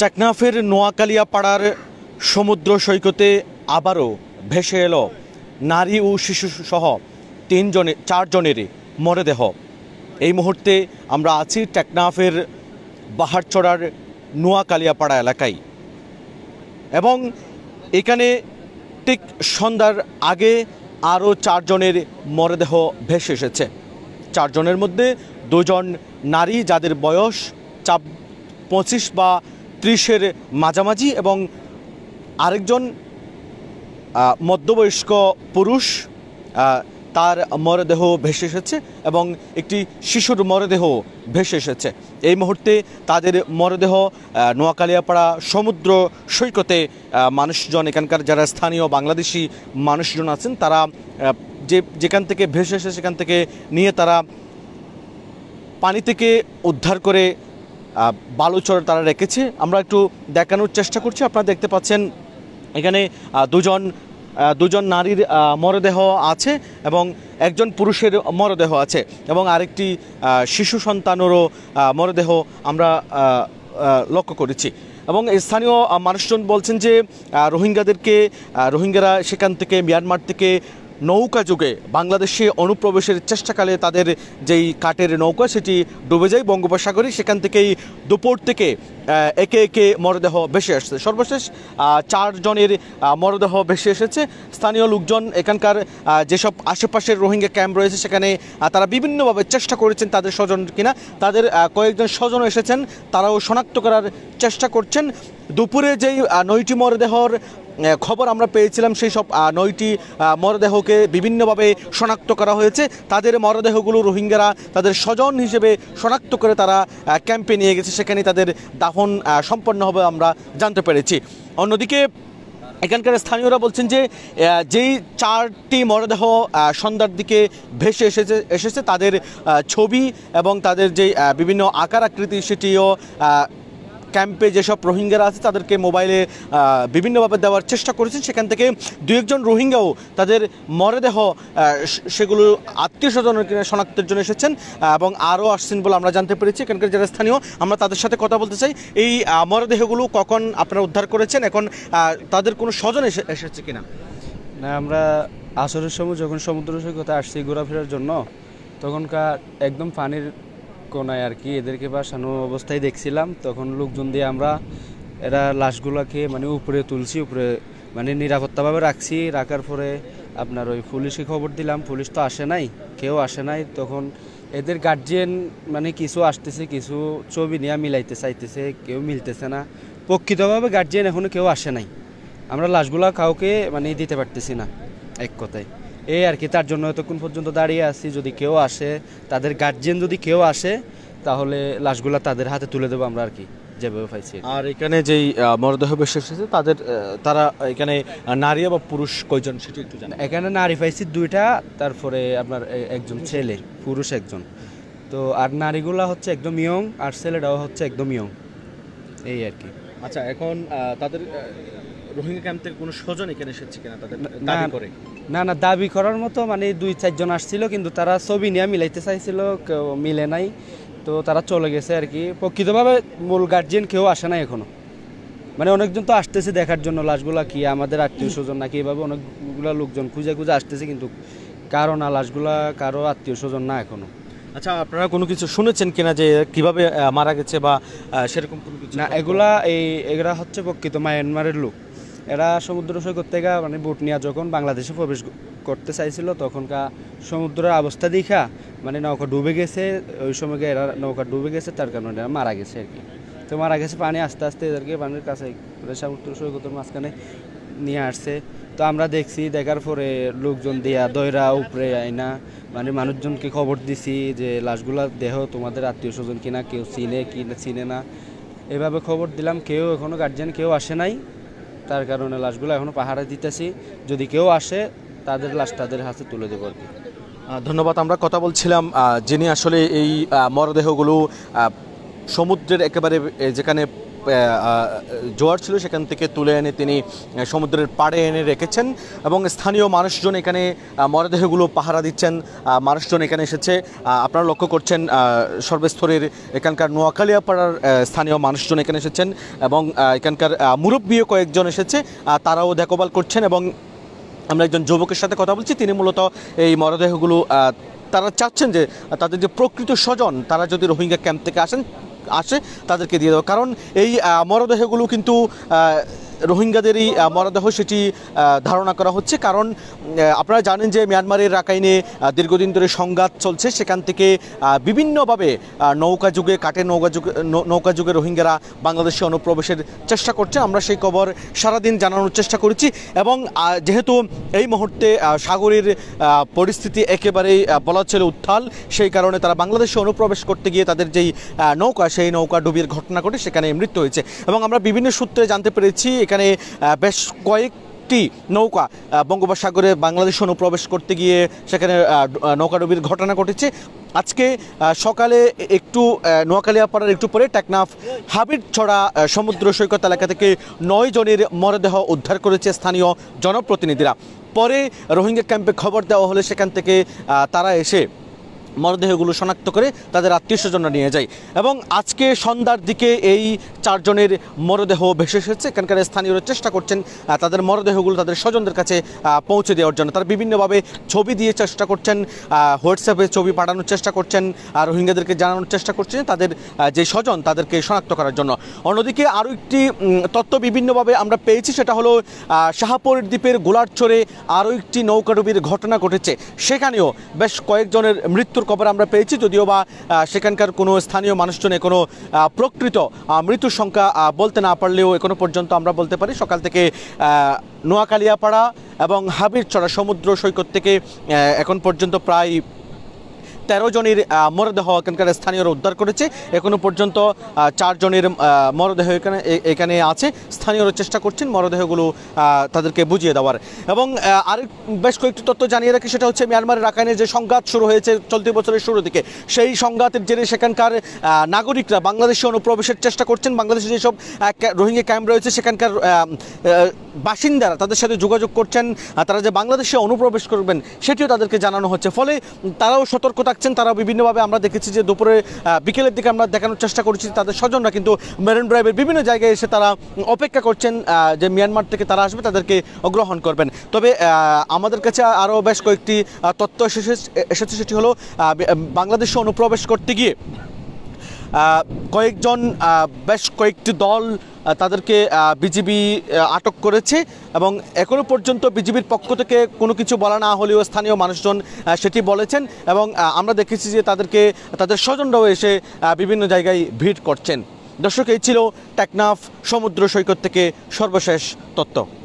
টেকনাফের নোয়াকালিয়াপাড়ার সমুদ্র সৈকতে আবারও ভেসে এলো নারী ও শিশু সহ তিনজনে চারজনের মরদেহ এই মুহূর্তে আমরা আছি টেকনাফের বাহারচড়ার নোয়াকালিয়াপাড়া এলাকায় এবং এখানে ঠিক সন্ধ্যার আগে আরও চারজনের মরদেহ ভেসে এসেছে চারজনের মধ্যে দুজন নারী যাদের বয়স চাপ পঁচিশ বা ত্রিশের মাঝামাঝি এবং আরেকজন মধ্যবয়স্ক পুরুষ তার মরদেহ ভেসে এসেছে এবং একটি শিশুর মরদেহ ভেসে এসেছে এই মুহূর্তে তাদের মরদেহ নোয়াকালিয়াপাড়া সমুদ্র সৈকতে মানুষজন এখানকার যারা স্থানীয় বাংলাদেশি মানুষজন আছেন তারা যে যেখান থেকে ভেসে এসে সেখান থেকে নিয়ে তারা পানি থেকে উদ্ধার করে বালুচরে তারা রেখেছে আমরা একটু দেখানোর চেষ্টা করছি আপনারা দেখতে পাচ্ছেন এখানে দুজন দুজন নারীর মরদেহ আছে এবং একজন পুরুষের মরদেহ আছে এবং আরেকটি শিশু সন্তানেরও মরদেহ আমরা লক্ষ্য করেছি এবং স্থানীয় মানুষজন বলছেন যে রোহিঙ্গাদেরকে রোহিঙ্গারা সেখান থেকে মিয়ানমার থেকে নৌকা যুগে বাংলাদেশে অনুপ্রবেশের চেষ্টাকালে তাদের যেই কাঠের নৌকা সেটি ডুবে যায় বঙ্গোপসাগরে সেখান থেকেই দুপুর থেকে একে একে মরদেহ ভেসে আসছে সর্বশেষ চারজনের মরদেহ ভেসে এসেছে স্থানীয় লোকজন এখানকার যেসব আশেপাশের রোহিঙ্গা ক্যাম্প রয়েছে সেখানে তারা বিভিন্নভাবে চেষ্টা করেছেন তাদের স্বজন কিনা তাদের কয়েকজন স্বজন এসেছেন তারাও শনাক্ত করার চেষ্টা করছেন দুপুরে যেই নৈটি মরদেহর খবর আমরা পেয়েছিলাম সেই সব নয়টি মরদেহকে বিভিন্নভাবে শনাক্ত করা হয়েছে তাদের মরদেহগুলো রোহিঙ্গারা তাদের স্বজন হিসেবে শনাক্ত করে তারা ক্যাম্পে নিয়ে গেছে সেখানে তাদের দাফন সম্পন্ন হবে আমরা জানতে পেরেছি অন্যদিকে এখানকার স্থানীয়রা বলছেন যে যেই চারটি মরদেহ সন্ধ্যার দিকে ভেসে এসেছে এসেছে তাদের ছবি এবং তাদের যে বিভিন্ন আকার আকৃতি সেটিও ক্যাম্পে যেসব রোহিঙ্গারা আছে তাদেরকে মোবাইলে বিভিন্নভাবে দেওয়ার চেষ্টা করেছেন সেখান থেকে দু একজন রোহিঙ্গাও তাদের মরদেহ সেগুলো আত্মীয় স্বজন শনাক্তের জন্য এসেছেন এবং আরও আসছেন বলে আমরা জানতে পেরেছি এখানকার যারা স্থানীয় আমরা তাদের সাথে কথা বলতে চাই এই মরদেহগুলো কখন আপনারা উদ্ধার করেছেন এখন তাদের কোনো স্বজন এসেছে কিনা না আমরা আসরের সময় যখন সমুদ্র সৈকতে আসছি ঘোরাফেরার জন্য তখনকার একদম পানির কোনায় আর কি এদেরকে বাসানো অবস্থায় দেখছিলাম তখন লোকজন দিয়ে আমরা এরা লাশগুলোকে মানে উপরে তুলছি উপরে মানে নিরাপত্তাভাবে রাখছি রাখার পরে আপনার ওই পুলিশকে খবর দিলাম পুলিশ তো আসে নাই কেউ আসে নাই তখন এদের গার্জিয়ান মানে কিছু আসতেছে কিছু ছবি নিয়ে মিলাইতে চাইতেছে কেউ মিলতেছে না প্রকৃতভাবে গার্জিয়ান এখনও কেউ আসে নাই আমরা লাশগুলা কাউকে মানে দিতে পারতেছি না এক কথায় এই আর কি তার জন্য এতক্ষণ পর্যন্ত দাঁড়িয়ে আছি যদি কেউ আসে তাদের গার্জেন যদি কেউ আসে তাহলে লাশগুলা তাদের হাতে তুলে দেবো আমরা আর কি যেভাবে পাইছি আর এখানে যেই মরদেহ বেশি এসেছে তাদের তারা এখানে নারী বা পুরুষ কয়জন সেটা একটু জানেন এখানে নারী পাইছি দুইটা তারপরে আপনার একজন ছেলে পুরুষ একজন তো আর নারীগুলা হচ্ছে একদম ইয়ং আর ছেলেটাও হচ্ছে একদম ইয়ং এই আর কি আচ্ছা এখন তাদের রোহিঙ্গা ক্যাম্প থেকে কোনো স্বজন এখানে এসেছে কিনা তাদের দাবি করে না না দাবি করার মতো মানে দুই চারজন আসছিল কিন্তু তারা ছবি নিয়ে মিলাইতে চাইছিল কেউ মিলে নাই তো তারা চলে গেছে আর কি প্রকৃতভাবে মূল গার্জিয়ান কেউ আসে নাই এখনো মানে অনেকজন তো আসতেছে দেখার জন্য লাশগুলা কি আমাদের আত্মীয় স্বজন নাকি এভাবে অনেকগুলা লোকজন খুঁজে খুঁজে আসতেছে কিন্তু কারো না লাশগুলা কারো আত্মীয় স্বজন না এখনো আচ্ছা আপনারা কোনো কিছু শুনেছেন কিনা যে কিভাবে মারা গেছে বা সেরকম কোনো কিছু না এগুলা এই এগুলা হচ্ছে প্রকৃত মায়ানমারের লোক এরা সমুদ্র সৈকত থেকে মানে বোট নিয়ে যখন বাংলাদেশে প্রবেশ করতে চাইছিল তখনকার সমুদ্রের অবস্থা দেখা মানে নৌকা ডুবে গেছে ওই সময় এরা নৌকা ডুবে গেছে তার কারণে এরা মারা গেছে আর কি তো মারা গেছে পানি আস্তে আস্তে এদেরকে পানির কাছে সমুদ্র সৈকতের মাঝখানে নিয়ে আসছে তো আমরা দেখছি দেখার পরে লোকজন দিয়া দয়রা উপরে আইনা মানে মানুষজনকে খবর দিছি যে লাশগুলা দেহ তোমাদের আত্মীয় স্বজন কিনা কেউ চিনে কি চিনে না এভাবে খবর দিলাম কেউ এখনও গার্জেন কেউ আসে নাই তার কারণে লাশগুলো এখনও পাহারা দিতেছি যদি কেউ আসে তাদের লাশ তাদের হাতে তুলে দেবো আর কি ধন্যবাদ আমরা কথা বলছিলাম যিনি আসলে এই মরদেহগুলো সমুদ্রের একেবারে যেখানে জোয়ার ছিল সেখান থেকে তুলে এনে তিনি সমুদ্রের পাড়ে এনে রেখেছেন এবং স্থানীয় মানুষজন এখানে মরদেহগুলো পাহারা দিচ্ছেন মানুষজন এখানে এসেছে আপনারা লক্ষ্য করছেন সর্বস্তরের এখানকার পাড়ার স্থানীয় মানুষজন এখানে এসেছেন এবং এখানকার মুরব্বীও কয়েকজন এসেছে তারাও দেখোবাল করছেন এবং আমরা একজন যুবকের সাথে কথা বলছি তিনি মূলত এই মরদেহগুলো তারা চাচ্ছেন যে তাদের যে প্রকৃত স্বজন তারা যদি রোহিঙ্গা ক্যাম্প থেকে আসেন আসে তাদেরকে দিয়ে দেওয়া কারণ এই মরদেহগুলো কিন্তু রোহিঙ্গাদেরই মরদেহ সেটি ধারণা করা হচ্ছে কারণ আপনারা জানেন যে মিয়ানমারের রাকাইনে দীর্ঘদিন ধরে সংঘাত চলছে সেখান থেকে বিভিন্নভাবে নৌকা যুগে কাটে নৌকা যুগে নৌকা যুগে রোহিঙ্গারা বাংলাদেশে অনুপ্রবেশের চেষ্টা করছে আমরা সেই খবর সারাদিন জানানোর চেষ্টা করেছি এবং যেহেতু এই মুহূর্তে সাগরের পরিস্থিতি একেবারেই বলা ছিল উত্থাল সেই কারণে তারা বাংলাদেশে অনুপ্রবেশ করতে গিয়ে তাদের যেই নৌকা সেই নৌকা ডুবির ঘটনা ঘটে সেখানে মৃত্যু হয়েছে এবং আমরা বিভিন্ন সূত্রে জানতে পেরেছি সেখানে বেশ কয়েক একটি নৌকা বঙ্গোপসাগরে বাংলাদেশ অনুপ্রবেশ করতে গিয়ে সেখানে নৌকাডুবির ঘটনা ঘটেছে আজকে সকালে একটু পাড়ার একটু পরে টেকনাফ হাবির ছড়া সমুদ্র সৈকত এলাকা থেকে নয় জনের মরদেহ উদ্ধার করেছে স্থানীয় জনপ্রতিনিধিরা পরে রোহিঙ্গা ক্যাম্পে খবর দেওয়া হলে সেখান থেকে তারা এসে মরদেহগুলো শনাক্ত করে তাদের আত্মীয় স্বজনরা নিয়ে যায় এবং আজকে সন্ধ্যার দিকে এই চারজনের মরদেহ ভেসে এসেছে এখানকার স্থানীয়রা চেষ্টা করছেন তাদের মরদেহগুলো তাদের স্বজনদের কাছে পৌঁছে দেওয়ার জন্য তারা বিভিন্নভাবে ছবি দিয়ে চেষ্টা করছেন হোয়াটসঅ্যাপে ছবি পাঠানোর চেষ্টা করছেন আর রোহিঙ্গাদেরকে জানানোর চেষ্টা করছেন তাদের যে স্বজন তাদেরকে শনাক্ত করার জন্য অন্যদিকে আরও একটি তথ্য বিভিন্নভাবে আমরা পেয়েছি সেটা হলো শাহাপুর দ্বীপের গোলারছড়ে আরও একটি নৌকাডুবির ঘটনা ঘটেছে সেখানেও বেশ কয়েকজনের মৃত্যু মৃত্যুর খবর আমরা পেয়েছি যদিও বা সেখানকার কোনো স্থানীয় মানুষজনে কোনো প্রকৃত মৃত্যুর সংখ্যা বলতে না পারলেও এখনো পর্যন্ত আমরা বলতে পারি সকাল থেকে নোয়াকালিয়াপাড়া এবং হাবিরচড়া সমুদ্র সৈকত থেকে এখন পর্যন্ত প্রায় তেরো জনের মরদেহ এখানকার স্থানীয়রা উদ্ধার করেছে এখনো পর্যন্ত চারজনের মরদেহ এখানে এখানে আছে স্থানীয়রা চেষ্টা করছেন মরদেহগুলো তাদেরকে বুঝিয়ে দেওয়ার এবং আর বেশ কয়েকটি তথ্য জানিয়ে রাখি সেটা হচ্ছে মিয়ানমারের রাখাইনে যে সংঘাত শুরু হয়েছে চলতি বছরের শুরু দিকে সেই সংঘাতের জেরে সেখানকার নাগরিকরা বাংলাদেশে অনুপ্রবেশের চেষ্টা করছেন বাংলাদেশে যেসব রোহিঙ্গা ক্যাম্প রয়েছে সেখানকার বাসিন্দারা তাদের সাথে যোগাযোগ করছেন তারা যে বাংলাদেশে অনুপ্রবেশ করবেন সেটিও তাদেরকে জানানো হচ্ছে ফলে তারাও সতর্কতা থাকছেন তারা বিভিন্নভাবে আমরা দেখেছি যে দুপুরে বিকেলের দিকে আমরা দেখানোর চেষ্টা করেছি তাদের স্বজনরা কিন্তু মেরিন ড্রাইভের বিভিন্ন জায়গায় এসে তারা অপেক্ষা করছেন যে মিয়ানমার থেকে তারা আসবে তাদেরকে গ্রহণ করবেন তবে আমাদের কাছে আরও বেশ কয়েকটি তথ্য এসেছে সেটি হলো বাংলাদেশে অনুপ্রবেশ করতে গিয়ে কয়েকজন বেশ কয়েকটি দল তাদেরকে বিজিবি আটক করেছে এবং এখনও পর্যন্ত বিজিবির পক্ষ থেকে কোনো কিছু বলা না হলেও স্থানীয় মানুষজন সেটি বলেছেন এবং আমরা দেখেছি যে তাদেরকে তাদের স্বজনরাও এসে বিভিন্ন জায়গায় ভিড় করছেন দর্শক এই ছিল টেকনাফ সমুদ্র সৈকত থেকে সর্বশেষ তথ্য